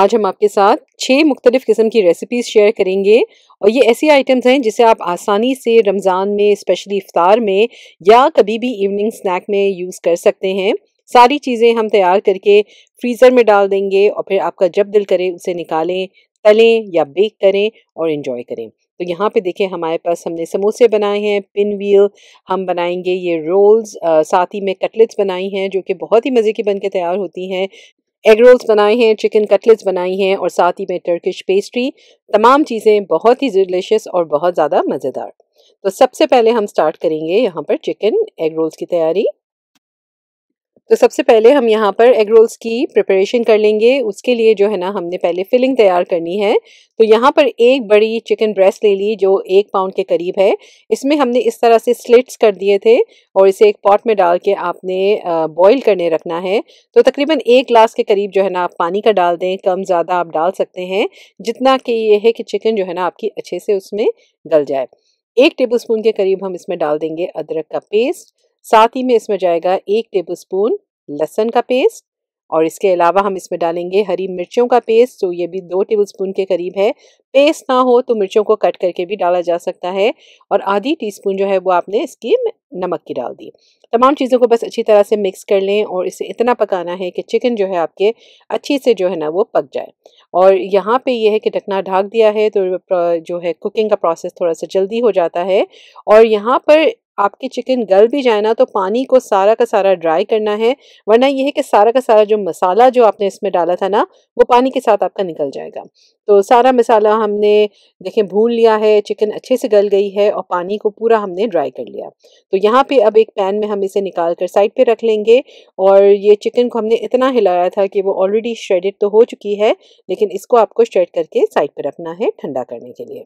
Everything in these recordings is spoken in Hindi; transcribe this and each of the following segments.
आज हम आपके साथ छः मुख्तलिफ़ किस्म की रेसिपीज़ शेयर करेंगे और ये ऐसी आइटम्स हैं जिसे आप आसानी से रमज़ान में स्पेशली इफ़ार में या कभी भी इवनिंग स्नैक में यूज़ कर सकते हैं सारी चीज़ें हम तैयार करके फ्रीज़र में डाल देंगे और फिर आपका जब दिल करे उसे निकालें तलें या बेक करें और इन्जॉय करें तो यहाँ पे देखें हमारे पास हमने समोसे बनाए हैं पिन व्हील हम बनाएंगे ये रोल्स साथ ही में कटलेट्स बनाई हैं जो कि बहुत ही मज़े की बन तैयार होती हैं एग रोल्स बनाए हैं चिकन कटलेट्स बनाई हैं और साथ ही में टर्किश पेस्ट्री तमाम चीज़ें बहुत ही डिलिशियस और बहुत ज़्यादा मज़ेदार तो सबसे पहले हम स्टार्ट करेंगे यहाँ पर चिकन एग रोल्स की तैयारी तो सबसे पहले हम यहाँ पर एग रोल्स की प्रिपरेशन कर लेंगे उसके लिए जो है ना हमने पहले फिलिंग तैयार करनी है तो यहाँ पर एक बड़ी चिकन ब्रेस्ट ले ली जो एक पाउंड के करीब है इसमें हमने इस तरह से स्लिट्स कर दिए थे और इसे एक पॉट में डाल के आपने बॉईल करने रखना है तो तकरीबन एक ग्लास के करीब जो है ना आप पानी का डाल दें कम ज़्यादा आप डाल सकते हैं जितना कि ये है कि चिकन जो है ना आपकी अच्छे से उसमें गल जाए एक टेबल के करीब हम इसमें डाल देंगे अदरक का पेस्ट साथ ही में इसमें जाएगा एक टेबल स्पून लहसन का पेस्ट और इसके अलावा हम इसमें डालेंगे हरी मिर्चों का पेस्ट तो ये भी दो टेबल स्पून के करीब है पेस्ट ना हो तो मिर्चों को कट करके भी डाला जा सकता है और आधी टी स्पून जो है वो आपने इसकी नमक की डाल दी तमाम चीज़ों को बस अच्छी तरह से मिक्स कर लें और इसे इतना पकाना है कि चिकन जो है आपके अच्छी से जो है ना वो पक जाए और यहाँ पे ये है कि ढकना ढाक दिया है तो जो है कुकिंग का प्रोसेस थोड़ा सा जल्दी हो जाता है और यहाँ पर आपकी चिकन गल भी जाए ना तो पानी को सारा का सारा ड्राई करना है वरना यह है कि सारा का सारा जो मसाला जो आपने इसमें डाला था ना वो पानी के साथ आपका निकल जाएगा तो सारा मसाला हमने देखें भून लिया है चिकन अच्छे से गल गई है और पानी को पूरा हमने ड्राई कर लिया तो यहाँ पे अब एक पैन में हम इसे निकाल कर साइड पर रख लेंगे और ये चिकन को हमने इतना हिलाया था कि वो ऑलरेडी श्रेडेड तो हो चुकी है लेकिन इसको आपको श्रेड करके साइड पर रखना है ठंडा करने के लिए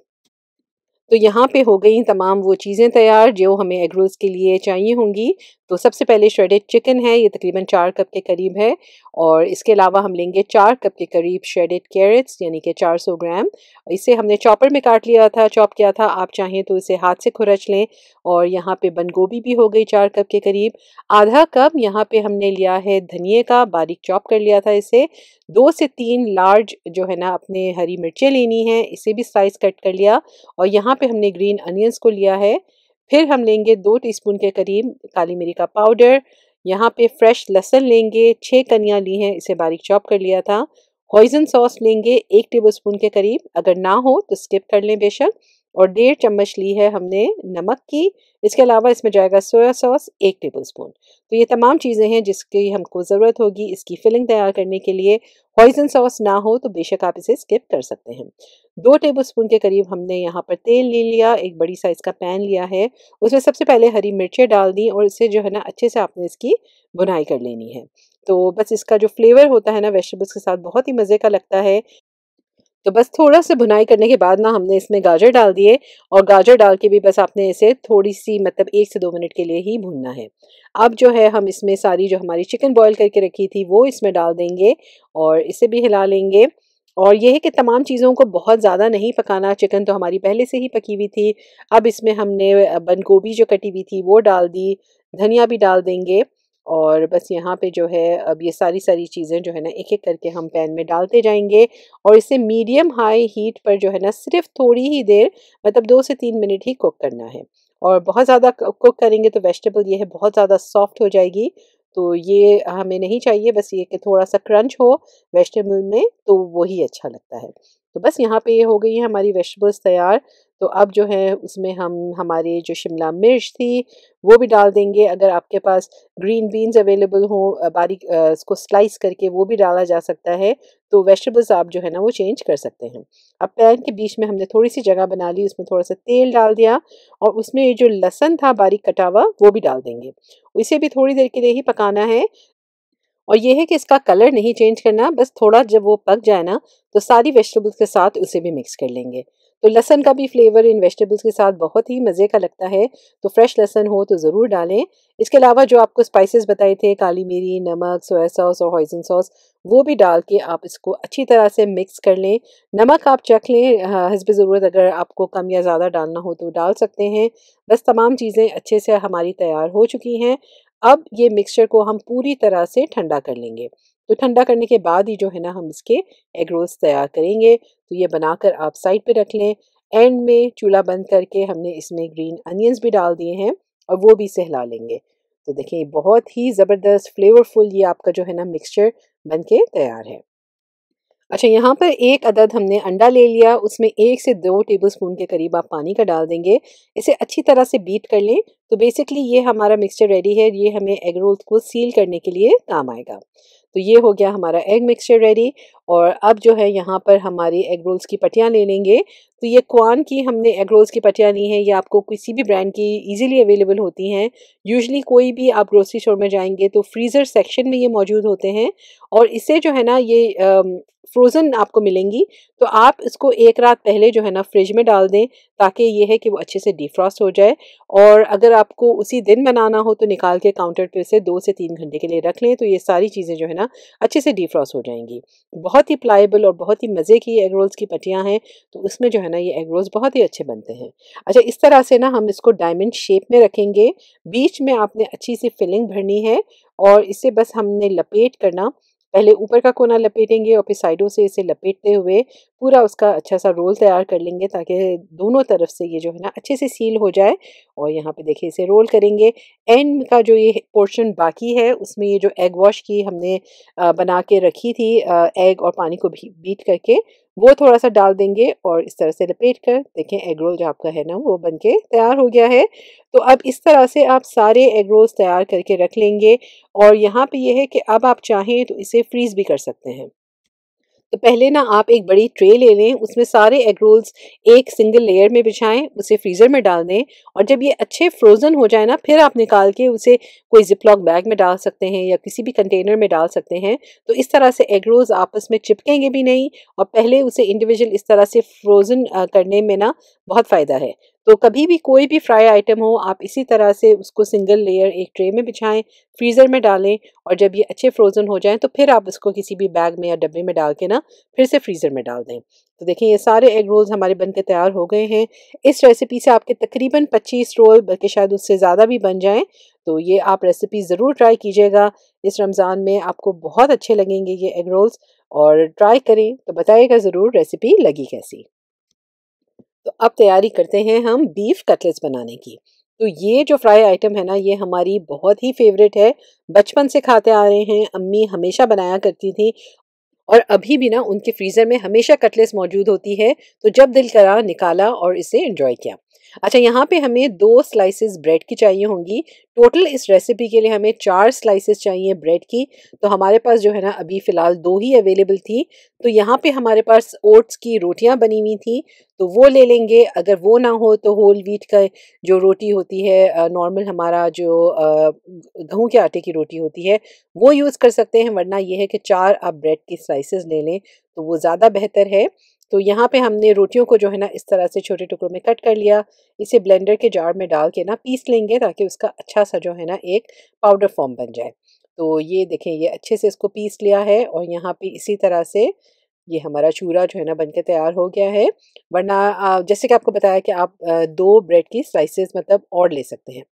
तो यहाँ पे हो गई तमाम वो चीज़ें तैयार जो हमें एग रोल्स के लिए चाहिए होंगी तो सबसे पहले श्रेडेड चिकन है ये तकरीबन चार कप के करीब है और इसके अलावा हम लेंगे चार कप के करीब श्रेडेड कैरेट्स यानी कि 400 ग्राम इसे हमने चॉपर में काट लिया था चॉप किया था आप चाहें तो इसे हाथ से खुरच लें और यहाँ पे बंद गोभी भी हो गई चार कप के करीब आधा कप यहाँ पे हमने लिया है धनिए का बारीक चॉप कर लिया था इसे दो से तीन लार्ज जो है ना अपने हरी मिर्चें लेनी है इसे भी स्लाइस कट कर लिया और यहाँ यहाँ पे हमने ग्रीन अनियंस को लिया है फिर हम लेंगे दो टीस्पून के करीब काली मिरी का पाउडर यहाँ पे फ्रेश लहसन लेंगे छः कनियाँ ली हैं इसे बारीक चॉप कर लिया था हॉइजन सॉस लेंगे एक टेबल स्पून के करीब अगर ना हो तो स्किप कर लें बेशक और डेढ़ चम्मच ली है हमने नमक की इसके अलावा इसमें जाएगा सोया सॉस एक टेबल स्पून तो ये तमाम चीज़ें हैं जिसकी हमको ज़रूरत होगी इसकी फिलिंग तैयार करने के लिए हॉइजन सॉस ना हो तो बेशक आप इसे स्किप कर सकते हैं दो टेबल स्पून के करीब हमने यहाँ पर तेल ले लिया एक बड़ी साइज़ का पैन लिया है उसमें सबसे पहले हरी मिर्चें डाल दी और इसे जो है ना अच्छे से आपने इसकी बुनाई कर लेनी है तो बस इसका जो फ्लेवर होता है ना वेजिटेबल्स के साथ बहुत ही मज़े का लगता है तो बस थोड़ा सा भुनाई करने के बाद ना हमने इसमें गाजर डाल दिए और गाजर डाल के भी बस आपने इसे थोड़ी सी मतलब एक से दो मिनट के लिए ही भूनना है अब जो है हम इसमें सारी जो हमारी चिकन बॉईल करके रखी थी वो इसमें डाल देंगे और इसे भी हिला लेंगे और यह है कि तमाम चीज़ों को बहुत ज़्यादा नहीं पकाना चिकन तो हमारी पहले से ही पकी हुई थी अब इसमें हमने बंद गोभी जो कटी हुई थी वो डाल दी धनिया भी डाल देंगे और बस यहाँ पे जो है अब ये सारी सारी चीज़ें जो है ना एक एक करके हम पैन में डालते जाएंगे और इसे मीडियम हाई हीट पर जो है ना सिर्फ थोड़ी ही देर मतलब दो से तीन मिनट ही कुक करना है और बहुत ज़्यादा कुक करेंगे तो वेजिटेबल ये है बहुत ज़्यादा सॉफ्ट हो जाएगी तो ये हमें नहीं चाहिए बस ये कि थोड़ा सा क्रंच हो वेजिटेबल में तो वही अच्छा लगता है तो बस यहाँ पे ये हो गई है हमारी वेजिटेबल्स तैयार तो अब जो है उसमें हम हमारी जो शिमला मिर्च थी वो भी डाल देंगे अगर आपके पास ग्रीन बीन्स अवेलेबल हों बारीक इसको स्लाइस करके वो भी डाला जा सकता है तो वेजिटेबल्स आप जो है ना वो चेंज कर सकते हैं अब पैन के बीच में हमने थोड़ी सी जगह बना ली उसमें थोड़ा सा तेल डाल दिया और उसमें जो लहसन था बारीक कटा हुआ वो भी डाल देंगे इसे भी थोड़ी देर के लिए ही पकाना है और ये है कि इसका कलर नहीं चेंज करना बस थोड़ा जब वो पक जाए ना तो सारी वेजिटेबल्स के साथ उसे भी मिक्स कर लेंगे तो लहसन का भी फ्लेवर इन वेजिटेबल्स के साथ बहुत ही मज़े का लगता है तो फ्रेश लहसन हो तो ज़रूर डालें इसके अलावा जो आपको स्पाइसेस बताए थे काली मिरी नमक सोया सॉस और हॉइजन सॉस वो भी डाल के आप इसको अच्छी तरह से मिक्स कर लें नमक आप चख लें हाँ, हसब ज़रूरत अगर आपको कम या ज़्यादा डालना हो तो डाल सकते हैं बस तमाम चीज़ें अच्छे से हमारी तैयार हो चुकी हैं अब ये मिक्सचर को हम पूरी तरह से ठंडा कर लेंगे तो ठंडा करने के बाद ही जो है ना हम इसके एग रोल्स तैयार करेंगे तो ये बनाकर आप साइड पे रख लें एंड में चूल्हा बंद करके हमने इसमें ग्रीन अनियंस भी डाल दिए हैं और वो भी सहला लेंगे तो देखिए बहुत ही ज़बरदस्त फ्लेवरफुल ये आपका जो है ना मिक्सचर बन के तैयार है अच्छा यहाँ पर एक अदद हमने अंडा ले लिया उसमें एक से दो टेबल स्पून के करीब आप पानी का डाल देंगे इसे अच्छी तरह से बीट कर लें तो बेसिकली ये हमारा मिक्सचर रेडी है ये हमें एग रोल को सील करने के लिए काम आएगा तो ये हो गया हमारा एग मिक्सचर रेडी और अब जो है यहाँ पर हमारी एग रोल्स की पटियाँ ले लेंगे तो ये क्वान की हमने एग रोल्स की पटियाँ ली हैं ये आपको किसी भी ब्रांड की इजीली अवेलेबल होती हैं यूजली कोई भी आप ग्रोसरी स्टोर में जाएंगे तो फ्रीज़र सेक्शन में ये मौजूद होते हैं और इसे जो है ना ये फ्रोज़न आपको मिलेंगी तो आप इसको एक रात पहले जो है ना फ्रिज में डाल दें ताकि ये है कि वो अच्छे से डिफ्रॉस्ट हो जाए और अगर आपको उसी दिन बनाना हो तो निकाल के काउंटर पे से दो से तीन घंटे के लिए रख लें तो ये सारी चीज़ें जो है ना अच्छे से डिफ्रॉस्ट हो जाएंगी बहुत ही प्लाइबल और बहुत ही मज़े की एग रोल्स की पटियाँ हैं तो उसमें जो है ना ये एग रोल्स बहुत ही अच्छे बनते हैं अच्छा इस तरह से ना हम इसको डायमंड शेप में रखेंगे बीच में आपने अच्छी सी फिलिंग भरनी है और इसे बस हमने लपेट करना पहले ऊपर का कोना लपेटेंगे और फिर साइडों से इसे लपेटते हुए पूरा उसका अच्छा सा रोल तैयार कर लेंगे ताकि दोनों तरफ से ये जो है ना अच्छे से सील हो जाए और यहाँ पे देखिए इसे रोल करेंगे एंड का जो ये पोर्शन बाकी है उसमें ये जो एग वॉश की हमने बना के रखी थी एग और पानी को बीट करके वो थोड़ा सा डाल देंगे और इस तरह से लपेट कर देखें एग रोल जो आपका है ना वो बन के तैयार हो गया है तो अब इस तरह से आप सारे एग रोल्स तैयार करके रख लेंगे और यहाँ पे ये यह है कि अब आप चाहें तो इसे फ्रीज़ भी कर सकते हैं तो पहले ना आप एक बड़ी ट्रे ले लें उसमें सारे एग रोल्स एक सिंगल लेयर में बिछाएं उसे फ्रीज़र में डाल दें और जब ये अच्छे फ्रोज़न हो जाए ना फिर आप निकाल के उसे कोई जिपलॉक बैग में डाल सकते हैं या किसी भी कंटेनर में डाल सकते हैं तो इस तरह से एग रोल्स आपस में चिपकेंगे भी नहीं और पहले उसे इंडिविजुअल इस तरह से फ्रोज़न करने में ना बहुत फ़ायदा है तो कभी भी कोई भी फ्राई आइटम हो आप इसी तरह से उसको सिंगल लेयर एक ट्रे में बिछाएं फ्रीज़र में डालें और जब ये अच्छे फ्रोज़न हो जाएं तो फिर आप इसको किसी भी बैग में या डब्बे में डाल के ना फिर से फ्रीज़र में डाल दें तो देखें ये सारे एग रोल्स हमारे बन के तैयार हो गए हैं इस रेसिपी से आपके तकरीबन 25 रोल बल्कि शायद उससे ज़्यादा भी बन जाएं तो ये आप रेसिपी ज़रूर ट्राई कीजिएगा इस रमज़ान में आपको बहुत अच्छे लगेंगे ये एग रोल्स और ट्राई करें तो बताइएगा ज़रूर रेसिपी लगी कैसी तो अब तैयारी करते हैं हम बीफ कटलेट्स बनाने की तो ये जो फ्राई आइटम है ना ये हमारी बहुत ही फेवरेट है बचपन से खाते आ रहे हैं अम्मी हमेशा बनाया करती थी और अभी भी ना उनके फ्रीज़र में हमेशा कटलेट्स मौजूद होती है तो जब दिल करा निकाला और इसे इन्जॉय किया अच्छा यहाँ पे हमें दो स्लाइसेस ब्रेड की चाहिए होंगी टोटल इस रेसिपी के लिए हमें चार स्लाइसेस चाहिए ब्रेड की तो हमारे पास जो है ना अभी फ़िलहाल दो ही अवेलेबल थी तो यहाँ पे हमारे पास ओट्स की रोटियाँ बनी हुई थी तो वो ले लेंगे अगर वो ना हो तो होल वीट का जो रोटी होती है नॉर्मल हमारा जो गेहूँ के आटे की रोटी होती है वो यूज़ कर सकते हैं वरना ये है कि चार आप ब्रेड की स्लाइसेस ले लें तो वो ज़्यादा बेहतर है तो यहाँ पे हमने रोटियों को जो है ना इस तरह से छोटे टुकड़ों में कट कर लिया इसे ब्लेंडर के जार में डाल के ना पीस लेंगे ताकि उसका अच्छा सा जो है ना एक पाउडर फॉर्म बन जाए तो ये देखें ये अच्छे से इसको पीस लिया है और यहाँ पे इसी तरह से ये हमारा चूरा जो है ना बनके तैयार हो गया है वरना जैसे कि आपको बताया कि आप दो ब्रेड की स्लाइसेस मतलब और ले सकते हैं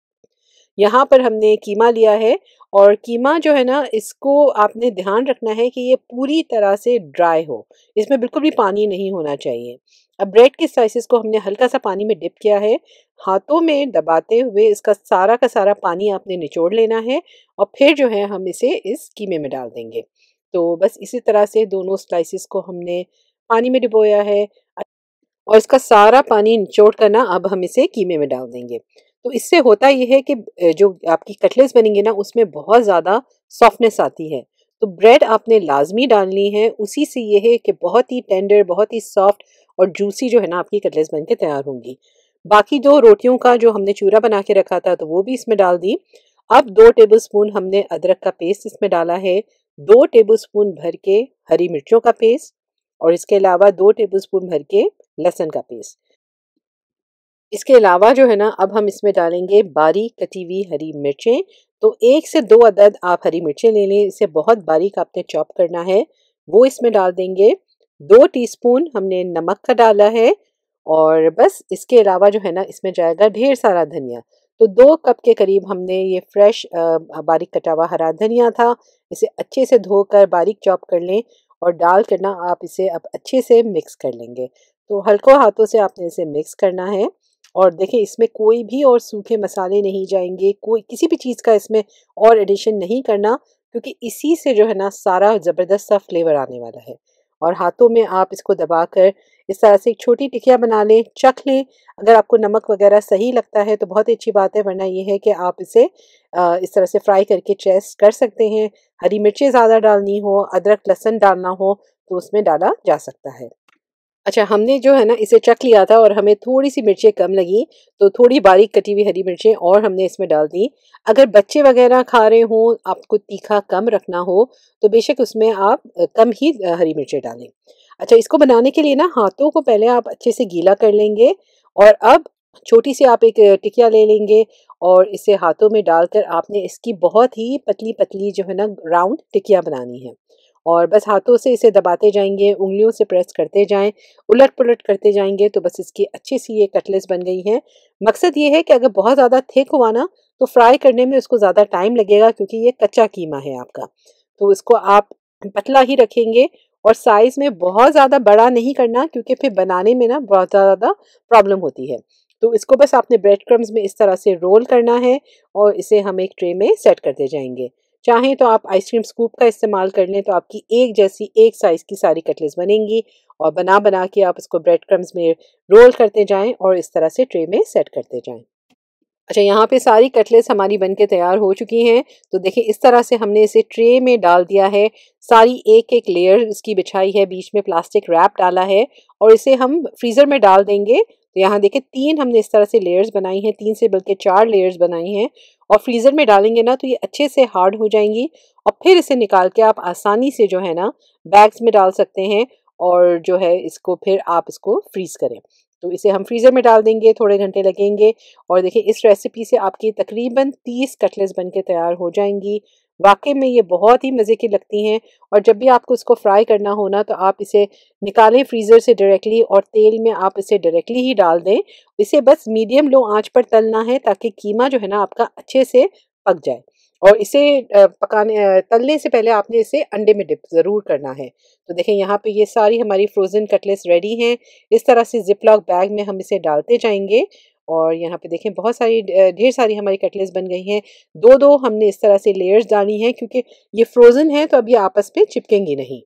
यहाँ पर हमने कीमा लिया है और कीमा जो है ना इसको आपने ध्यान रखना है कि ये पूरी तरह से ड्राई हो इसमें बिल्कुल भी पानी नहीं होना चाहिए अब ब्रेड के स्लाइसिस को हमने हल्का सा पानी में डिप किया है हाथों में दबाते हुए इसका सारा का सारा पानी आपने निचोड़ लेना है और फिर जो है हम इसे इस कीमे में डाल देंगे तो बस इसी तरह से दोनों स्लाइसिस को हमने पानी में डिबोया है और इसका सारा पानी निचोड़ करना अब हम इसे कीमे में डाल देंगे तो इससे होता यह है कि जो आपकी कटलेस बनेंगे ना उसमें बहुत ज़्यादा सॉफ्टनेस आती है तो ब्रेड आपने लाजमी डालनी है उसी से यह है कि बहुत ही टेंडर बहुत ही सॉफ्ट और जूसी जो है ना आपकी कटलेस बन के तैयार होंगी बाकी दो रोटियों का जो हमने चूरा बना के रखा था तो वो भी इसमें डाल दी अब दो टेबल स्पून हमने अदरक का पेस्ट इसमें डाला है दो टेबल स्पून भर के हरी मिर्चों का पेस्ट और इसके अलावा दो टेबल स्पून भर के लहसन का पेस्ट इसके अलावा जो है ना अब हम इसमें डालेंगे बारीक कटी हुई हरी मिर्चें तो एक से दो अदद आप हरी मिर्चें ले लें इसे बहुत बारीक आपने चॉप करना है वो इसमें डाल देंगे दो टीस्पून हमने नमक का डाला है और बस इसके अलावा जो है ना इसमें जाएगा ढेर सारा धनिया तो दो कप के करीब हमने ये फ्रेश बारीक कटा हुआ हरा धनिया था इसे अच्छे से धोकर बारीक चॉप कर लें और डाल करना आप इसे अब अच्छे से मिक्स कर लेंगे तो हल्को हाथों से आपने इसे मिक्स करना है और देखें इसमें कोई भी और सूखे मसाले नहीं जाएंगे कोई किसी भी चीज़ का इसमें और एडिशन नहीं करना क्योंकि इसी से जो है ना सारा ज़बरदस्त सा फ्लेवर आने वाला है और हाथों में आप इसको दबा कर इस तरह से एक छोटी टिकिया बना लें चख लें अगर आपको नमक वगैरह सही लगता है तो बहुत ही अच्छी बात है वरना ये है कि आप इसे इस तरह से फ्राई करके चेस कर सकते हैं हरी मिर्चें ज़्यादा डालनी हो अदरक लहसन डालना हो तो उसमें डाला जा सकता है अच्छा हमने जो है ना इसे चक लिया था और हमें थोड़ी सी मिर्चें कम लगी तो थोड़ी बारीक कटी हुई हरी मिर्चें और हमने इसमें डाल दी अगर बच्चे वगैरह खा रहे हों आपको तीखा कम रखना हो तो बेशक उसमें आप कम ही हरी मिर्चें डालें अच्छा इसको बनाने के लिए ना हाथों को पहले आप अच्छे से गीला कर लेंगे और अब छोटी सी आप एक टिकिया ले लेंगे और इसे हाथों में डालकर आपने इसकी बहुत ही पतली पतली जो है ना राउंड टिकिया बनानी है और बस हाथों से इसे दबाते जाएंगे उंगलियों से प्रेस करते जाएं उलट पुलट करते जाएंगे तो बस इसकी अच्छी सी ये कटलेस बन गई हैं मकसद ये है कि अगर बहुत ज़्यादा थिक हुआ ना तो फ्राई करने में उसको ज़्यादा टाइम लगेगा क्योंकि ये कच्चा कीमा है आपका तो इसको आप पतला ही रखेंगे और साइज़ में बहुत ज़्यादा बड़ा नहीं करना क्योंकि फिर बनाने में ना बहुत ज़्यादा प्रॉब्लम होती है तो इसको बस आपने ब्रेड क्रम्स में इस तरह से रोल करना है और इसे हम एक ट्रे में सेट करते जाएंगे चाहें तो आप आइसक्रीम स्कूप का इस्तेमाल कर लें तो आपकी एक जैसी एक साइज़ की सारी कटलेट्स बनेंगी और बना बना के आप उसको ब्रेड क्रम्स में रोल करते जाएं और इस तरह से ट्रे में सेट करते जाएं अच्छा यहाँ पे सारी कटलेट्स हमारी बन के तैयार हो चुकी हैं तो देखें इस तरह से हमने इसे ट्रे में डाल दिया है सारी एक एक लेयर इसकी बिछाई है बीच में प्लास्टिक रैप डाला है और इसे हम फ्रीज़र में डाल देंगे तो यहाँ देखें तीन हमने इस तरह से लेयर्स बनाई हैं तीन से बल्कि चार लेयर्स बनाई हैं और फ्रीज़र में डालेंगे ना तो ये अच्छे से हार्ड हो जाएंगी और फिर इसे निकाल के आप आसानी से जो है ना बैग्स में डाल सकते हैं और जो है इसको फिर आप इसको फ्रीज़ करें तो इसे हम फ्रीज़र में डाल देंगे थोड़े घंटे लगेंगे और देखिए इस रेसिपी से आपकी तकरीबन 30 कटलेट्स बनके तैयार हो जाएंगी वाकई में ये बहुत ही मज़े की लगती हैं और जब भी आपको इसको फ्राई करना होना तो आप इसे निकालें फ्रीज़र से डायरेक्टली और तेल में आप इसे डायरेक्टली ही डाल दें इसे बस मीडियम लो आंच पर तलना है ताकि कीमा जो है ना आपका अच्छे से पक जाए और इसे पकाने तलने से पहले आपने इसे अंडे में डिप ज़रूर करना है तो देखें यहाँ पे ये सारी हमारी फ्रोज़न कटलेट्स रेडी हैं इस तरह से जिप लॉक बैग में हम इसे डालते जाएंगे और यहाँ पे देखें बहुत सारी ढेर सारी हमारी कटलेस बन गई हैं दो दो हमने इस तरह से लेयर्स डाली हैं क्योंकि ये फ्रोज़न है तो अब ये आपस में चिपकेंगी नहीं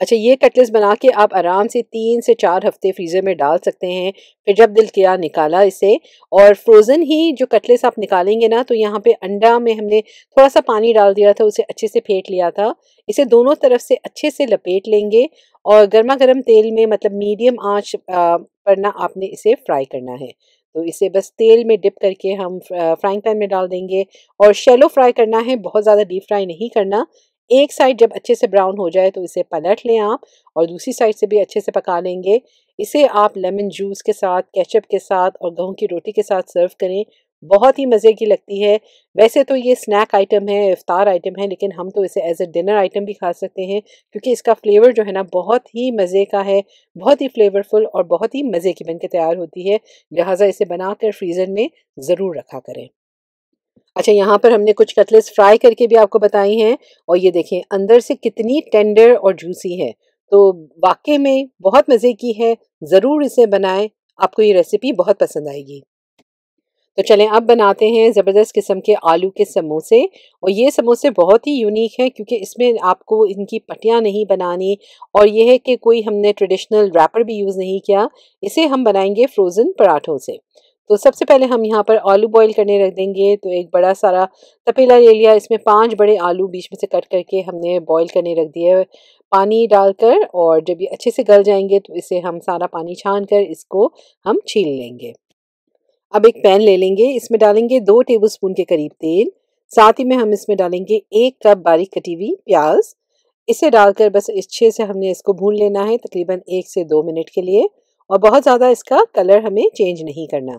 अच्छा ये कटलेस बना के आप आराम से तीन से चार हफ्ते फ्रीज़र में डाल सकते हैं फिर जब दिल किया निकाला इसे और फ्रोज़न ही जो कटलेस आप निकालेंगे ना तो यहाँ पे अंडा में हमने थोड़ा सा पानी डाल दिया था उसे अच्छे से फेंट लिया था इसे दोनों तरफ से अच्छे से लपेट लेंगे और गर्मा गर्म तेल में मतलब मीडियम आँच पर ना आपने इसे फ्राई करना है तो इसे बस तेल में डिप करके हम फ्राइंग पैन में डाल देंगे और शेलो फ्राई करना है बहुत ज़्यादा डीप फ्राई नहीं करना एक साइड जब अच्छे से ब्राउन हो जाए तो इसे पलट लें आप और दूसरी साइड से भी अच्छे से पका लेंगे इसे आप लेमन जूस के साथ केचप के साथ और गेहूँ की रोटी के साथ सर्व करें बहुत ही मज़े की लगती है वैसे तो ये स्नैक आइटम है इफ़ार आइटम है लेकिन हम तो इसे एज ए डिनर आइटम भी खा सकते हैं क्योंकि इसका फ्लेवर जो है ना बहुत ही मज़े का है बहुत ही फ्लेवरफुल और बहुत ही मज़े की बनके तैयार होती है लिहाजा इसे बनाकर फ्रीज़र में ज़रूर रखा करें अच्छा यहाँ पर हमने कुछ कटलेट्स फ्राई करके भी आपको बताई हैं और ये देखें अंदर से कितनी टेंडर और जूसी है तो वाकई में बहुत मज़े की है ज़रूर इसे बनाएं आपको ये रेसिपी बहुत पसंद आएगी तो चलें अब बनाते हैं ज़बरदस्त किस्म के आलू के समोसे और ये समोसे बहुत ही यूनिक हैं क्योंकि इसमें आपको इनकी पटियाँ नहीं बनानी और यह है कि कोई हमने ट्रेडिशनल रैपर भी यूज़ नहीं किया इसे हम बनाएंगे फ्रोज़न पराठों से तो सबसे पहले हम यहाँ पर आलू बॉईल करने रख देंगे तो एक बड़ा सारा तपेला ले लिया इसमें पांच बड़े आलू बीच में से कट करके हमने बॉईल करने रख दिए पानी डालकर और जब ये अच्छे से गल जाएंगे तो इसे हम सारा पानी छान कर इसको हम छील लेंगे अब एक पैन ले लेंगे इसमें डालेंगे दो टेबलस्पून के करीब तेल साथ ही में हम इसमें डालेंगे एक कप बारीक कटी हुई प्याज इसे डालकर बस अच्छे से हमने इसको भून लेना है तकरीबन एक से दो मिनट के लिए और बहुत ज़्यादा इसका कलर हमें चेंज नहीं करना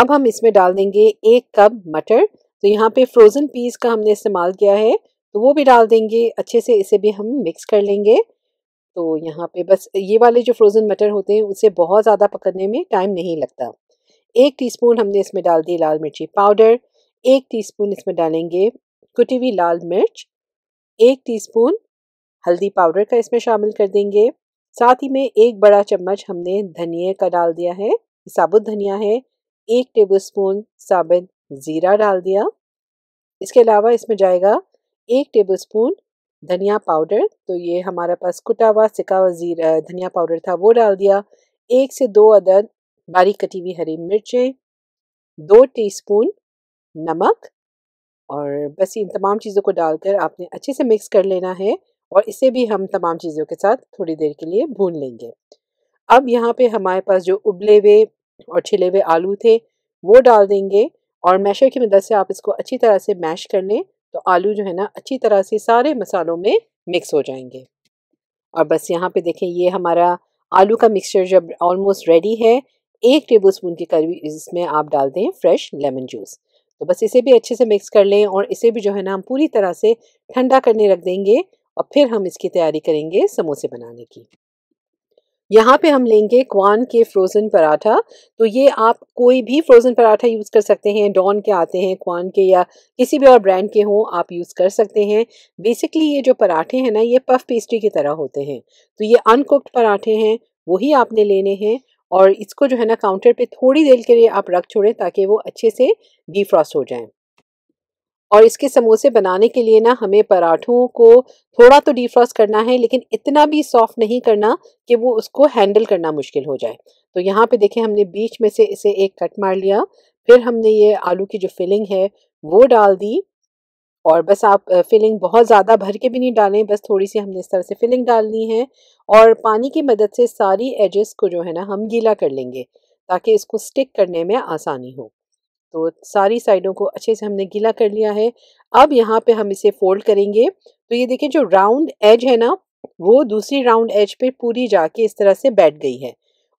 अब हम इसमें डाल देंगे एक कप मटर तो यहाँ पे फ्रोज़न पीस का हमने इस्तेमाल किया है तो वो भी डाल देंगे अच्छे से इसे भी हम मिक्स कर लेंगे तो यहाँ पे बस ये वाले जो फ्रोज़न मटर होते हैं उसे बहुत ज़्यादा पकड़ने में टाइम नहीं लगता एक टीस्पून हमने इसमें डाल दी लाल मिर्ची पाउडर एक टीस्पून इसमें डालेंगे कुटी हुई लाल मिर्च एक टीस्पून हल्दी पाउडर का इसमें शामिल कर देंगे साथ ही में एक बड़ा चम्मच हमने धनिया का डाल दिया है साबुत धनिया है एक टेबलस्पून साबुत ज़ीरा डाल दिया इसके अलावा इसमें जाएगा एक टेबलस्पून धनिया पाउडर तो ये हमारे पास कुटा हुआ सिका वजीर धनिया पाउडर था वो डाल दिया एक से दो अदद बारीक कटी हुई हरी मिर्चें दो टीस्पून नमक और बस इन तमाम चीज़ों को डालकर आपने अच्छे से मिक्स कर लेना है और इसे भी हम तमाम चीज़ों के साथ थोड़ी देर के लिए भून लेंगे अब यहाँ पे हमारे पास जो उबले हुए और छिले हुए आलू थे वो डाल देंगे और मैशर की मदद से आप इसको अच्छी तरह से मैश कर लें तो आलू जो है ना अच्छी तरह से सारे मसालों में मिक्स हो जाएंगे और बस यहाँ पे देखें ये हमारा आलू का मिक्सचर जब ऑलमोस्ट रेडी है एक टेबल स्पून के करीब इसमें आप डाल दें फ्रेश लेमन जूस तो बस इसे भी अच्छे से मिक्स कर लें और इसे भी जो है ना हम पूरी तरह से ठंडा करने रख देंगे और फिर हम इसकी तैयारी करेंगे समोसे बनाने की यहाँ पे हम लेंगे क्वान के फ्रोज़न पराठा तो ये आप कोई भी फ्रोज़न पराठा यूज़ कर सकते हैं डॉन के आते हैं क्वान के या किसी भी और ब्रांड के हों आप यूज़ कर सकते हैं बेसिकली ये जो पराठे हैं ना ये पफ पेस्ट्री की तरह होते हैं तो ये अनकुक्ड पराठे हैं वही आपने लेने हैं और इसको जो है ना काउंटर पर थोड़ी देर के लिए आप रख छोड़ें ताकि वो अच्छे से डिफ्रॉस्ट हो जाएँ और इसके समोसे बनाने के लिए ना हमें पराठों को थोड़ा तो डीफ्रॉस्ट करना है लेकिन इतना भी सॉफ्ट नहीं करना कि वो उसको हैंडल करना मुश्किल हो जाए तो यहाँ पे देखें हमने बीच में से इसे एक कट मार लिया फिर हमने ये आलू की जो फिलिंग है वो डाल दी और बस आप फिलिंग बहुत ज़्यादा भर के भी नहीं डालें बस थोड़ी सी हमने इस तरह से फिलिंग डालनी है और पानी की मदद से सारी एजेस को जो है ना हम गीला कर लेंगे ताकि इसको स्टिक करने में आसानी हो तो सारी साइडों को अच्छे से हमने गीला कर लिया है अब यहाँ पे हम इसे फोल्ड करेंगे तो ये देखें जो राउंड एज है ना वो दूसरी राउंड एज पे पूरी जाके इस तरह से बैठ गई है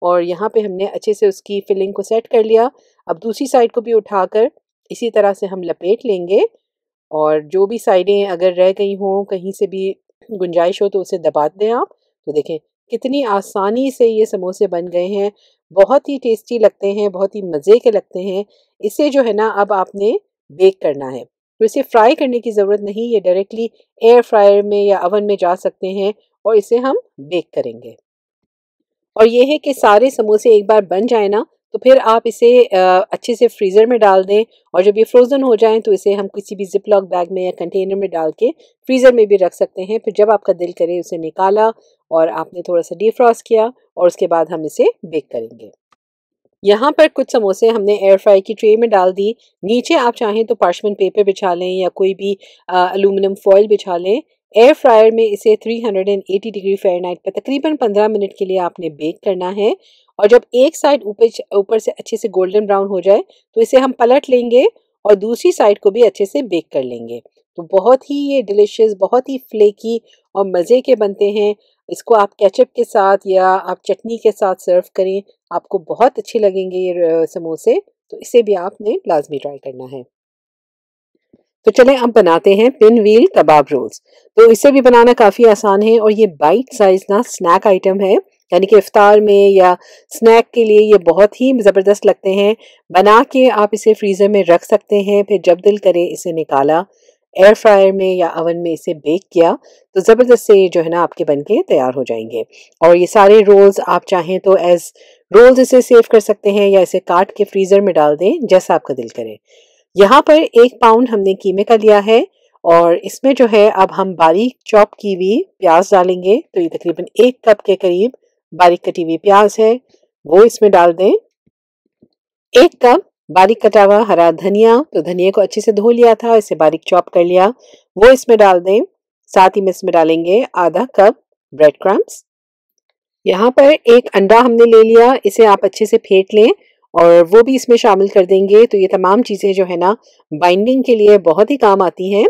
और यहाँ पे हमने अच्छे से उसकी फिलिंग को सेट कर लिया अब दूसरी साइड को भी उठाकर इसी तरह से हम लपेट लेंगे और जो भी साइडें अगर रह गई हों कहीं से भी गुंजाइश हो तो उसे दबा दें आप तो देखें कितनी आसानी से ये समोसे बन गए हैं बहुत ही टेस्टी लगते हैं बहुत ही मज़े के लगते हैं इसे जो है ना अब आपने बेक करना है तो इसे फ्राई करने की ज़रूरत नहीं ये डायरेक्टली एयर फ्रायर में या अवन में जा सकते हैं और इसे हम बेक करेंगे और ये है कि सारे समोसे एक बार बन जाए ना तो फिर आप इसे अच्छे से फ्रीज़र में डाल दें और जब ये फ्रोज़न हो जाएं तो इसे हम किसी भी जिप लॉक बैग में या कंटेनर में डाल के फ्रीज़र में भी रख सकते हैं फिर जब आपका दिल करे उसे निकाला और आपने थोड़ा सा डीफ्रॉस्ट किया और उसके बाद हम इसे बेक करेंगे यहाँ पर कुछ समोसे हमने एयर फ्राई की ट्रे में डाल दी नीचे आप चाहें तो पार्चमेंट पेपर बिछा लें या कोई भी अलूमिनियम फॉइल बिछा लें एयर फ्रायर में इसे 380 डिग्री फ़ारेनहाइट पर तकरीबन 15 मिनट के लिए आपने बेक करना है और जब एक साइड ऊपर ऊपर से अच्छे से गोल्डन ब्राउन हो जाए तो इसे हम पलट लेंगे और दूसरी साइड को भी अच्छे से बेक कर लेंगे तो बहुत ही ये डिलिशियस बहुत ही फ्लेकी और मज़े के बनते हैं इसको आप केचप के साथ या आप चटनी के साथ सर्व करें आपको बहुत अच्छे लगेंगे ये समोसे तो इसे भी आपने लाजमी ट्राई करना है तो चले अब बनाते हैं पिन व्हील कबाब रोल्स तो इसे भी बनाना काफ़ी आसान है और ये बाइट साइज ना स्नैक आइटम है यानी कि इफ्तार में या स्नैक के लिए ये बहुत ही ज़बरदस्त लगते हैं बना के आप इसे फ्रीज़र में रख सकते हैं फिर जब दिल करे इसे निकाला एयर फ्रायर में या अवन में इसे बेक किया तो ज़बरदस्त से जो है ना आपके बन के तैयार हो जाएंगे और ये सारे रोल्स आप चाहें तो एज रोल्स इसे सेव कर सकते हैं या इसे काट के फ्रीज़र में डाल दें जैसा आपका दिल करे यहाँ पर एक पाउंड हमने कीमे का लिया है और इसमें जो है अब हम बारीक चॉप की हुई प्याज डालेंगे तो ये तकरीबन एक कप के करीब बारीक कटी हुई प्याज है वो इसमें डाल दें एक कप बारीक कटा हुआ हरा धनिया तो धनिया को अच्छे से धो लिया था इसे बारीक चॉप कर लिया वो इसमें डाल दें साथ ही में इसमें डालेंगे आधा कप ब्रेड क्रम्स यहाँ पर एक अंडा हमने ले लिया इसे आप अच्छे से फेंट लें और वो भी इसमें शामिल कर देंगे तो ये तमाम चीज़ें जो है ना बाइंडिंग के लिए बहुत ही काम आती हैं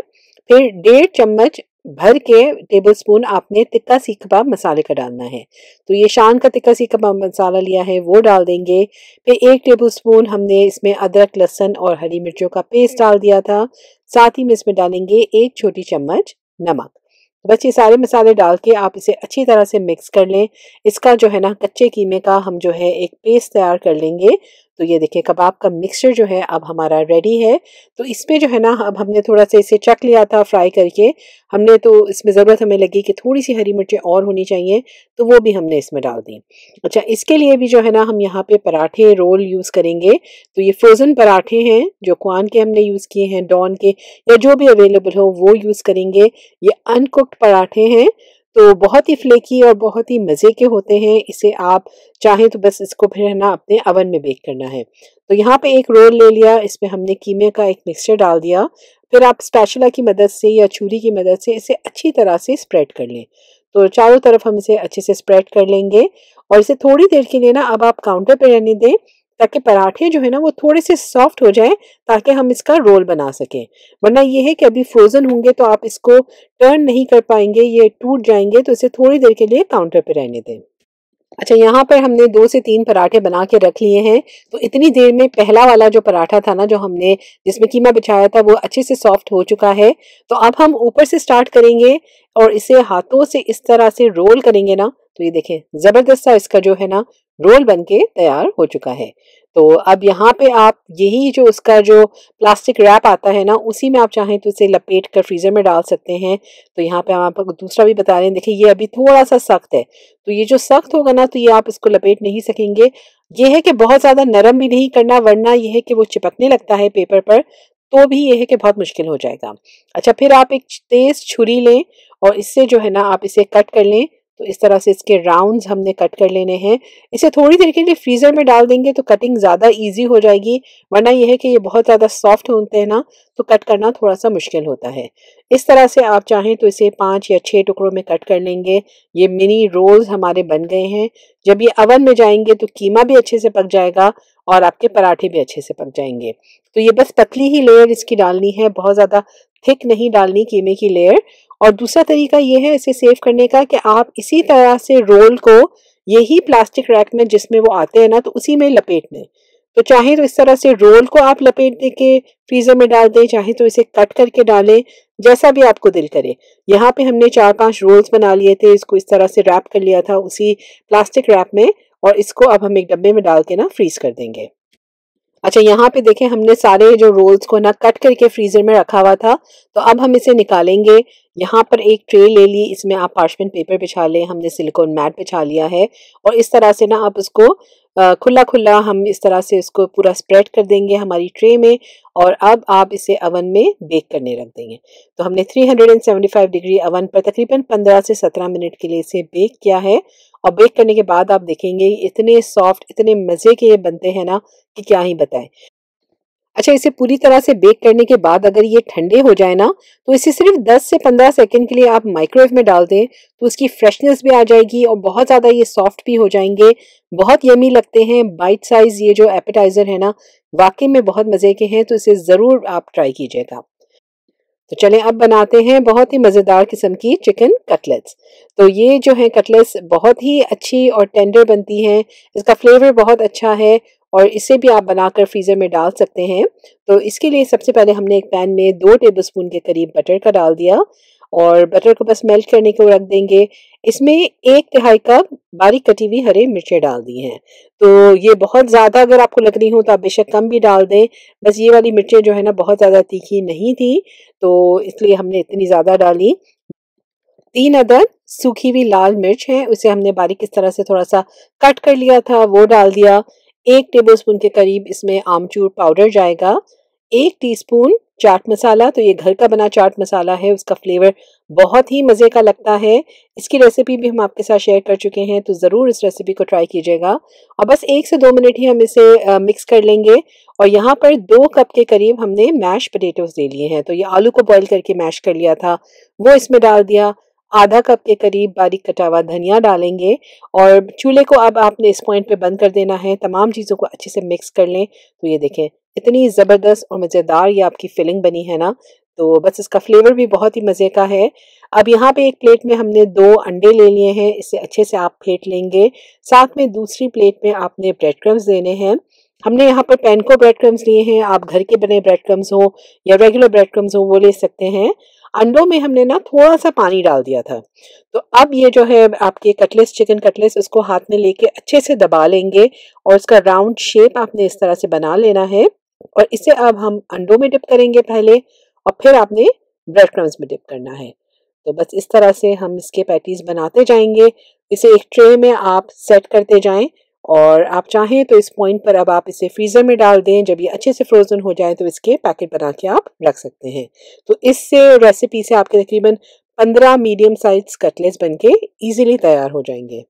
फिर डेढ़ चम्मच भर के टेबल स्पून आपने तिक्का सीख कबाब मसाले का डालना है तो ये शान का तिक्का सीख कबाब मसाला लिया है वो डाल देंगे फिर एक टेबल स्पून हमने इसमें अदरक लहसन और हरी मिर्चों का पेस्ट डाल दिया था साथ ही में इसमें डालेंगे एक छोटी चम्मच नमक बस ये सारे मसाले डाल के आप इसे अच्छी तरह से मिक्स कर लें इसका जो है ना कच्चे कीमे का हम जो है एक पेस्ट तैयार कर लेंगे तो ये देखिए कबाब का मिक्सचर जो है अब हमारा रेडी है तो इसमें जो है ना अब हमने थोड़ा सा इसे चक लिया था फ्राई करके हमने तो इसमें ज़रूरत हमें लगी कि थोड़ी सी हरी मिर्चें और होनी चाहिए तो वो भी हमने इसमें डाल दी अच्छा इसके लिए भी जो है ना हम यहाँ पे पराठे रोल यूज़ करेंगे तो ये फ्रोज़न पराठे हैं जो कुआन के हमने यूज़ किए हैं डॉन के या जो भी अवेलेबल हो वो यूज़ करेंगे ये अनकुकड पराठे हैं तो बहुत ही फ्लेकी और बहुत ही मज़े के होते हैं इसे आप चाहें तो बस इसको फिर है ना अपने अवन में बेक करना है तो यहाँ पे एक रोल ले लिया इसमें हमने कीमे का एक मिक्सचर डाल दिया फिर आप स्पैचुला की मदद से या छुरी की मदद से इसे अच्छी तरह से स्प्रेड कर लें तो चारों तरफ हम इसे अच्छे से स्प्रेड कर लेंगे और इसे थोड़ी देर के लिए ना अब आप काउंटर पर रहने दें ताकि पराठे जो है ना वो थोड़े से सॉफ्ट हो जाएं ताकि हम इसका रोल बना सकें वरना ये है कि अभी फ्रोज़न होंगे तो आप इसको टर्न नहीं कर पाएंगे ये टूट जाएंगे तो इसे थोड़ी देर के लिए काउंटर पर रहने दें अच्छा यहाँ पर हमने दो से तीन पराठे बना के रख लिए हैं तो इतनी देर में पहला वाला जो पराठा था ना जो हमने जिसमें कीमा बिछाया था वो अच्छे से सॉफ्ट हो चुका है तो अब हम ऊपर से स्टार्ट करेंगे और इसे हाथों से इस तरह से रोल करेंगे ना तो ये देखें ज़बरदस्त सा इसका जो है ना रोल बन के तैयार हो चुका है तो अब यहाँ पे आप यही जो उसका जो प्लास्टिक रैप आता है ना उसी में आप चाहें तो इसे लपेट कर फ्रीज़र में डाल सकते हैं तो यहाँ पे हम आपको दूसरा भी बता रहे हैं देखिए ये अभी थोड़ा सा सख्त है तो ये जो सख्त होगा ना तो ये आप इसको लपेट नहीं सकेंगे ये है कि बहुत ज़्यादा नरम भी नहीं करना वरना यह है कि वो चिपकने लगता है पेपर पर तो भी यह है कि बहुत मुश्किल हो जाएगा अच्छा फिर आप एक तेज़ छुरी लें और इससे जो है ना आप इसे कट कर लें तो इस तरह से इसके राउंड्स हमने कट कर लेने हैं इसे थोड़ी देर के लिए फ्रीज़र में डाल देंगे तो कटिंग ज़्यादा इजी हो जाएगी वरना यह है कि ये बहुत ज़्यादा सॉफ्ट होते हैं ना तो कट करना थोड़ा सा मुश्किल होता है इस तरह से आप चाहें तो इसे पाँच या छः टुकड़ों में कट कर लेंगे ये मिनी रोल्स हमारे बन गए हैं जब ये अवन में जाएंगे तो कीमा भी अच्छे से पक जाएगा और आपके पराठे भी अच्छे से पक जाएंगे तो ये बस पतली ही लेयर इसकी डालनी है बहुत ज़्यादा थिक नहीं डालनी कीमे की लेयर और दूसरा तरीका ये है इसे सेव करने का कि आप इसी तरह से रोल को यही प्लास्टिक रैक में जिसमें वो आते हैं ना तो उसी में लपेट दें तो चाहे तो इस तरह से रोल को आप लपेट दे के फ्रीज़र में डाल दें चाहे तो इसे कट करके डालें जैसा भी आपको दिल करे यहाँ पे हमने चार पांच रोल्स बना लिए थे इसको इस तरह से रैप कर लिया था उसी प्लास्टिक रैप में और इसको अब हम एक डब्बे में डाल के ना फ्रीज़ कर देंगे अच्छा यहाँ पे देखें हमने सारे जो रोल्स को ना कट करके फ्रीजर में रखा हुआ था तो अब हम इसे निकालेंगे यहाँ पर एक ट्रे ले ली इसमें आप पार्चमेंट पेपर बिछा लें हमने सिलिकॉन मैट बिछा लिया है और इस तरह से ना आप उसको खुला खुला हम इस तरह से इसको पूरा स्प्रेड कर देंगे हमारी ट्रे में और अब आप इसे अवन में बेक करने रख देंगे तो हमने 375 डिग्री अवन पर तकरीबन 15 से 17 मिनट के लिए इसे बेक किया है और बेक करने के बाद आप देखेंगे इतने सॉफ्ट इतने मज़े के ये बनते हैं ना कि क्या ही बताएं अच्छा इसे पूरी तरह से बेक करने के बाद अगर ये ठंडे हो जाए ना तो इसे सिर्फ 10 से 15 सेकंड के लिए आप माइक्रोवेव में डाल दें तो उसकी फ्रेशनेस भी आ जाएगी और बहुत ज़्यादा ये सॉफ्ट भी हो जाएंगे बहुत यमी लगते हैं बाइट साइज़ ये जो एपेटाइज़र है ना वाकई में बहुत मज़े के हैं तो इसे ज़रूर आप ट्राई कीजिएगा तो चलें अब बनाते हैं बहुत ही मज़ेदार किस्म की चिकन कटलेट्स तो ये जो है कटलेट्स बहुत ही अच्छी और टेंडर बनती हैं इसका फ्लेवर बहुत अच्छा है और इसे भी आप बनाकर फ्रीज़र में डाल सकते हैं तो इसके लिए सबसे पहले हमने एक पैन में दो टेबल स्पून के करीब बटर का डाल दिया और बटर को बस मेल्ट करने को रख देंगे इसमें एक तिहाई कप बारीक कटी हुई हरी मिर्चें डाल दी हैं तो ये बहुत ज़्यादा अगर आपको लग रही हो तो आप बेशक कम भी डाल दें बस ये वाली मिर्चें जो है ना बहुत ज़्यादा तीखी नहीं थी तो इसलिए हमने इतनी ज़्यादा डाली तीन अदर सूखी हुई लाल मिर्च है उसे हमने बारीक इस तरह से थोड़ा सा कट कर लिया था वो डाल दिया एक स्पून के करीब इसमें आमचूर पाउडर जाएगा एक टीस्पून चाट मसाला तो ये घर का बना चाट मसाला है उसका फ्लेवर बहुत ही मज़े का लगता है इसकी रेसिपी भी हम आपके साथ शेयर कर चुके हैं तो ज़रूर इस रेसिपी को ट्राई कीजिएगा और बस एक से दो मिनट ही हम इसे आ, मिक्स कर लेंगे और यहाँ पर दो कप के करीब हमने मैश पटेटोज ले लिए हैं तो ये आलू को बॉईल करके मैश कर लिया था वो इसमें डाल दिया आधा कप के करीब बारीक कटा हुआ धनिया डालेंगे और चूल्हे को अब आपने इस पॉइंट पे बंद कर देना है तमाम चीज़ों को अच्छे से मिक्स कर लें तो ये देखें इतनी ज़बरदस्त और मज़ेदार ये आपकी फिलिंग बनी है ना तो बस इसका फ्लेवर भी बहुत ही मज़े का है अब यहाँ पे एक प्लेट में हमने दो अंडे ले लिए हैं इसे अच्छे से आप फेंट लेंगे साथ में दूसरी प्लेट में आपने ब्रेड क्रम्स देने हैं हमने यहाँ पर पैनको ब्रेड क्रम्स लिए हैं आप घर के बने ब्रेड क्रम्स हो या रेगुलर ब्रेड क्रम्स हो वो ले सकते हैं अंडों में हमने ना थोड़ा सा पानी डाल दिया था तो अब ये जो है आपके कटलेस चिकन कटलेस उसको हाथ में लेके अच्छे से दबा लेंगे और उसका राउंड शेप आपने इस तरह से बना लेना है और इसे अब हम अंडों में डिप करेंगे पहले और फिर आपने ब्रेड क्रम्स में डिप करना है तो बस इस तरह से हम इसके पैटीज बनाते जाएंगे इसे एक ट्रे में आप सेट करते जाएं और आप चाहें तो इस पॉइंट पर अब आप इसे फ्रीज़र में डाल दें जब ये अच्छे से फ्रोज़न हो जाए तो इसके पैकेट बना के आप रख सकते हैं तो इससे रेसिपी से आपके तकरीबन पंद्रह मीडियम साइज कटलेट्स बनके इजीली तैयार हो जाएंगे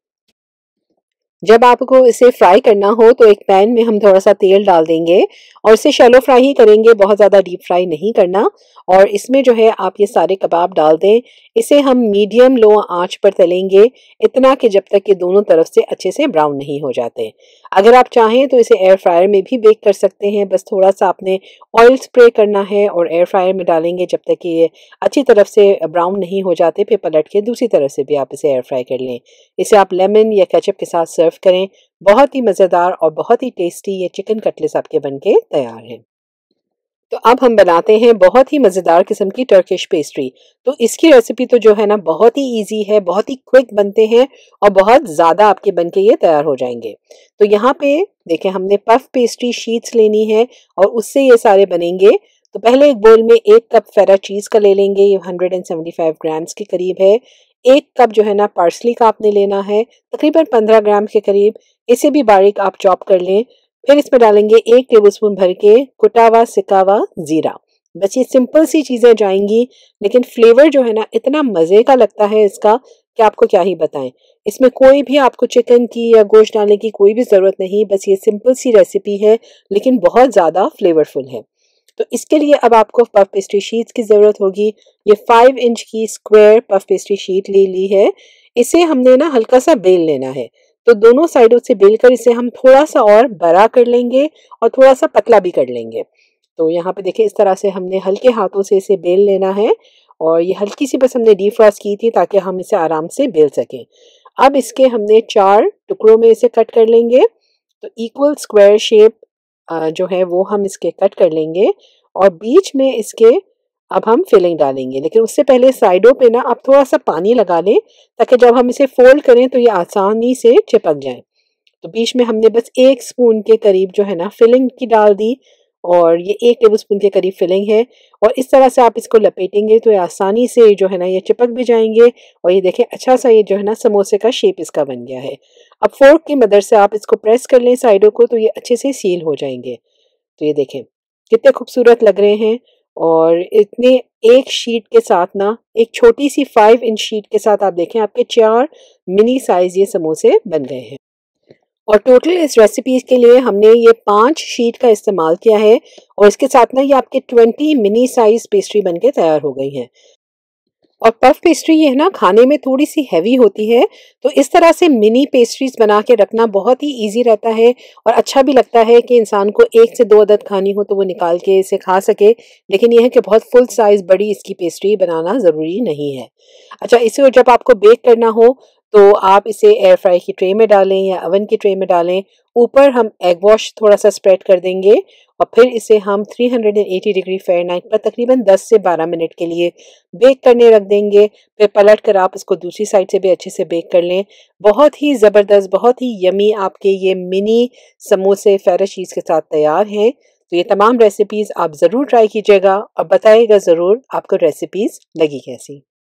जब आपको इसे फ्राई करना हो तो एक पैन में हम थोड़ा सा तेल डाल देंगे और इसे शैलो फ्राई ही करेंगे बहुत ज़्यादा डीप फ्राई नहीं करना और इसमें जो है आप ये सारे कबाब डाल दें इसे हम मीडियम लो आंच पर तलेंगे इतना कि जब तक ये दोनों तरफ से अच्छे से ब्राउन नहीं हो जाते अगर आप चाहें तो इसे एयर फ्रायर में भी बेक कर सकते हैं बस थोड़ा सा आपने ऑयल स्प्रे करना है और एयर फ्रायर में डालेंगे जब तक कि ये अच्छी तरफ से ब्राउन नहीं हो जाते फिर पलट के दूसरी तरफ से भी आप इसे एयर फ्राई कर लें इसे आप लेमन या कैचअप के साथ सर्व सर्व करें बहुत ही मज़ेदार और बहुत ही टेस्टी ये चिकन कटलेट्स आपके बन के तैयार हैं तो अब हम बनाते हैं बहुत ही मज़ेदार किस्म की टर्किश पेस्ट्री तो इसकी रेसिपी तो जो है ना बहुत ही इजी है बहुत ही क्विक बनते हैं और बहुत ज़्यादा आपके बन के ये तैयार हो जाएंगे तो यहाँ पे देखें हमने पफ पेस्ट्री शीट्स लेनी है और उससे ये सारे बनेंगे तो पहले एक बोल में एक कप फेरा चीज़ का ले लेंगे ये हंड्रेड ग्राम्स के करीब है एक कप जो है ना पार्सली का आपने लेना है तकरीबन पंद्रह ग्राम के करीब इसे भी बारीक आप चॉप कर लें फिर इसमें डालेंगे एक टेबल स्पून भर के कुटावा सिकावा ज़ीरा बस ये सिंपल सी चीज़ें जाएंगी लेकिन फ्लेवर जो है ना इतना मज़े का लगता है इसका कि आपको क्या ही बताएं इसमें कोई भी आपको चिकन की या गोश्त डालने की कोई भी ज़रूरत नहीं बस ये सिंपल सी रेसिपी है लेकिन बहुत ज़्यादा फ्लेवरफुल है तो इसके लिए अब आपको पफ पेस्ट्री शीट्स की ज़रूरत होगी ये फाइव इंच की स्क्वायर पफ पेस्ट्री शीट ले ली है इसे हमने ना हल्का सा बेल लेना है तो दोनों साइडों से बेल कर इसे हम थोड़ा सा और बड़ा कर लेंगे और थोड़ा सा पतला भी कर लेंगे तो यहाँ पे देखिए इस तरह से हमने हल्के हाथों से इसे बेल लेना है और ये हल्की सी बस हमने फ्रॉस की थी ताकि हम इसे आराम से बेल सकें अब इसके हमने चार टुकड़ों में इसे कट कर लेंगे तो इक्वल स्क्वायर शेप जो है वो हम इसके कट कर लेंगे और बीच में इसके अब हम फिलिंग डालेंगे लेकिन उससे पहले साइडों पे ना आप थोड़ा सा पानी लगा लें ताकि जब हम इसे फोल्ड करें तो ये आसानी से चिपक जाए तो बीच में हमने बस एक स्पून के करीब जो है ना फिलिंग की डाल दी और ये एक टेबल स्पून के करीब फिलिंग है और इस तरह से आप इसको लपेटेंगे तो आसानी से जो है ना ये चिपक भी जाएंगे और ये देखें अच्छा सा ये जो है ना समोसे का शेप इसका बन गया है अब फोर्क की मदद से आप इसको प्रेस कर लें साइडों को तो ये अच्छे से सील हो जाएंगे तो ये देखें कितने खूबसूरत लग रहे हैं और इतने एक शीट के साथ ना एक छोटी सी फाइव इंच शीट के साथ आप देखें आपके चार मिनी साइज़ ये समोसे बन गए हैं और टोटल इस रेसिपी के लिए हमने ये पांच शीट का इस्तेमाल किया है और इसके साथ में ये आपके ट्वेंटी मिनी साइज पेस्ट्री बन तैयार हो गई है और पफ पेस्ट्री ये है ना खाने में थोड़ी सी हैवी होती है तो इस तरह से मिनी पेस्ट्रीज बना के रखना बहुत ही इजी रहता है और अच्छा भी लगता है कि इंसान को एक से दो अदद खानी हो तो वो निकाल के इसे खा सके लेकिन यह है कि बहुत फुल साइज़ बड़ी इसकी पेस्ट्री बनाना ज़रूरी नहीं है अच्छा इसे जब आपको बेक करना हो तो आप इसे एयर फ्राई की ट्रे में डालें या अवन की ट्रे में डालें ऊपर हम एग वॉश थोड़ा सा स्प्रेड कर देंगे और फिर इसे हम 380 डिग्री फ़ारेनहाइट पर तकरीबन 10 से 12 मिनट के लिए बेक करने रख देंगे फिर पलट कर आप इसको दूसरी साइड से भी अच्छे से बेक कर लें बहुत ही ज़बरदस्त बहुत ही यमी आपके ये मिनी समोसे फेरा चीज़ के साथ तैयार हैं तो ये तमाम रेसिपीज़ आप ज़रूर ट्राई कीजिएगा और बताइएगा ज़रूर आपको रेसिपीज़ लगी कैसी